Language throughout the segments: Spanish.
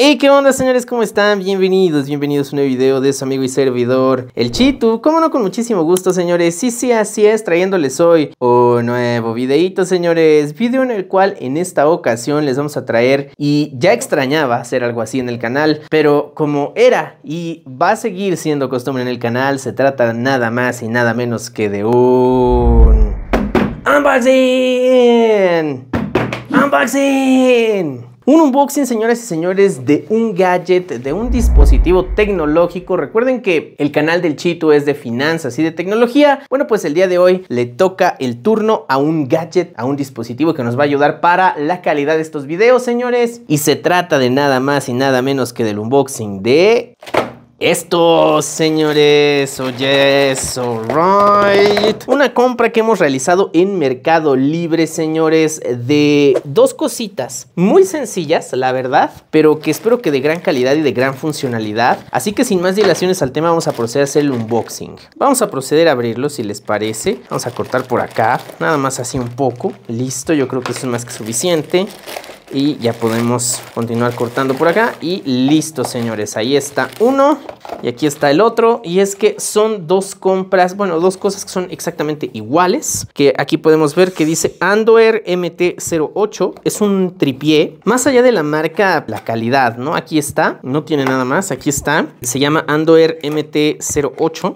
Hey, ¿qué onda señores? ¿Cómo están? Bienvenidos, bienvenidos a un nuevo video de su amigo y servidor, el Chitu. Cómo no, con muchísimo gusto señores, sí, sí, así es, trayéndoles hoy un nuevo videito señores. Video en el cual en esta ocasión les vamos a traer, y ya extrañaba hacer algo así en el canal, pero como era y va a seguir siendo costumbre en el canal, se trata nada más y nada menos que de un... ¡Unboxing! ¡Unboxing! Un unboxing, señoras y señores, de un gadget, de un dispositivo tecnológico. Recuerden que el canal del Chito es de finanzas y de tecnología. Bueno, pues el día de hoy le toca el turno a un gadget, a un dispositivo que nos va a ayudar para la calidad de estos videos, señores. Y se trata de nada más y nada menos que del unboxing de... Esto, señores, oye, yes, right. Una compra que hemos realizado en Mercado Libre, señores, de dos cositas muy sencillas, la verdad, pero que espero que de gran calidad y de gran funcionalidad. Así que sin más dilaciones al tema, vamos a proceder a hacer el unboxing. Vamos a proceder a abrirlo si les parece. Vamos a cortar por acá, nada más así un poco. Listo, yo creo que eso es más que suficiente y ya podemos continuar cortando por acá y listo señores ahí está uno y aquí está el otro y es que son dos compras bueno dos cosas que son exactamente iguales que aquí podemos ver que dice Andoer MT08 es un tripié más allá de la marca la calidad no aquí está no tiene nada más aquí está se llama Andoer MT08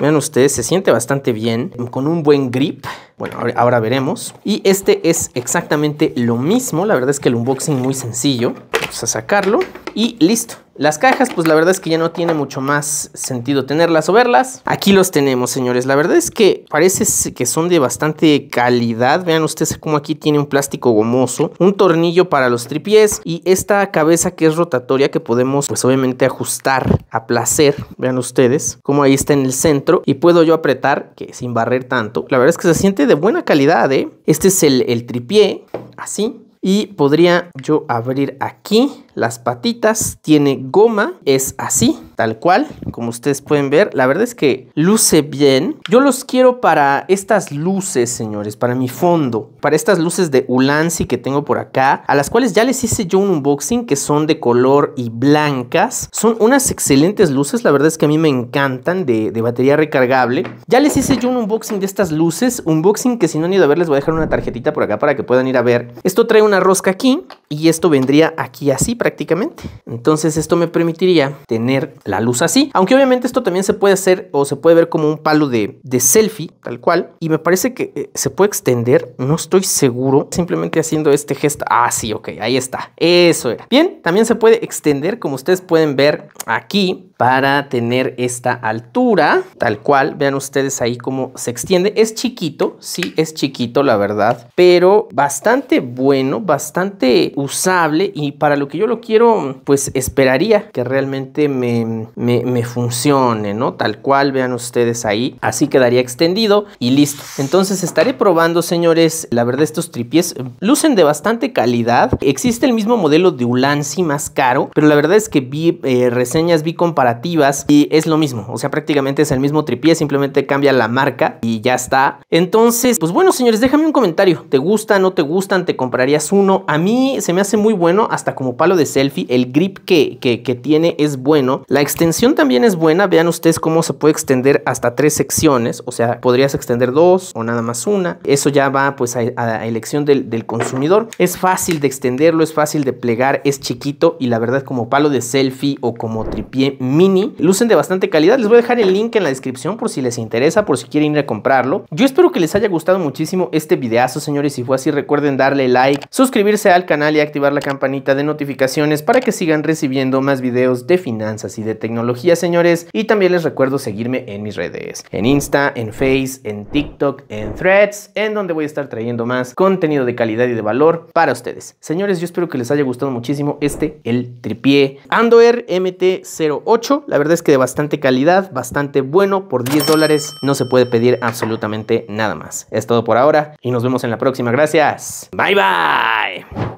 Vean ustedes, se siente bastante bien, con un buen grip. Bueno, ahora veremos. Y este es exactamente lo mismo. La verdad es que el unboxing muy sencillo. Vamos a sacarlo y listo. Las cajas, pues la verdad es que ya no tiene mucho más sentido tenerlas o verlas. Aquí los tenemos, señores. La verdad es que parece que son de bastante calidad. Vean ustedes cómo aquí tiene un plástico gomoso, un tornillo para los tripiés y esta cabeza que es rotatoria que podemos, pues obviamente ajustar a placer. Vean ustedes cómo ahí está en el centro y puedo yo apretar que sin barrer tanto. La verdad es que se siente de buena calidad, ¿eh? Este es el, el tripié, así. Y podría yo abrir aquí las patitas, tiene goma, es así, tal cual, como ustedes pueden ver. La verdad es que luce bien. Yo los quiero para estas luces, señores, para mi fondo, para estas luces de Ulanzi que tengo por acá, a las cuales ya les hice yo un unboxing que son de color y blancas. Son unas excelentes luces, la verdad es que a mí me encantan de, de batería recargable. Ya les hice yo un unboxing de estas luces, unboxing que si no han ido a ver les voy a dejar una tarjetita por acá para que puedan ir a ver. Esto trae una rosca aquí y esto vendría aquí así prácticamente. Entonces esto me permitiría tener la luz así. Aunque obviamente esto también se puede hacer o se puede ver como un palo de, selfie, tal cual. Y me parece que eh, se puede extender, no estoy seguro. Simplemente haciendo este gesto. Ah, sí, ok, ahí está. Eso era. Bien, también se puede extender como ustedes pueden ver aquí para tener esta altura, tal cual, vean ustedes ahí cómo se extiende, es chiquito, sí es chiquito la verdad, pero bastante bueno, bastante usable y para lo que yo lo quiero, pues esperaría que realmente me, me, funcione, ¿no? Tal cual, vean ustedes ahí. Así quedaría extendido y listo. Entonces estaré probando, señores, la verdad estos tripies lucen de bastante calidad. Existe el mismo modelo de Ulanzi más caro, pero la verdad es que vi eh, reseñas, vi comparativas y es lo mismo. O sea, prácticamente es el mismo tripié, simplemente cambia la marca y ya está. Entonces, pues bueno, señores, déjame un comentario. ¿Te gusta, no te gustan? ¿Te comprarías uno? A mí se me hace muy bueno hasta como palo de de selfie, el grip que, tiene es bueno. La extensión también es buena, vean ustedes cómo se puede extender hasta tres secciones, o sea, podrías extender dos o nada más una. Eso ya va pues a, elección del, del, consumidor. Es fácil de extenderlo, es fácil de plegar, es chiquito y la verdad como palo de selfie o como tripié mini, lucen de bastante calidad. Les voy a dejar el link en la descripción por si les interesa, por si quieren ir a comprarlo. Yo espero que les haya gustado muchísimo este videazo, señores. Si fue así, recuerden darle like, suscribirse al canal y activar la campanita de notificaciones para que sigan recibiendo más videos de finanzas y de tecnología, señores. Y también les recuerdo seguirme en mis redes, en Insta, en Face, en TikTok, en Threads, en donde voy a estar trayendo más contenido de calidad y de valor para ustedes. Señores, yo espero que les haya gustado muchísimo este, el tripié Andoer MT08. La verdad es que de bastante calidad, bastante bueno, por 10 dólares no se puede pedir absolutamente nada más. Es todo por ahora y nos vemos en la próxima. Gracias. Bye bye.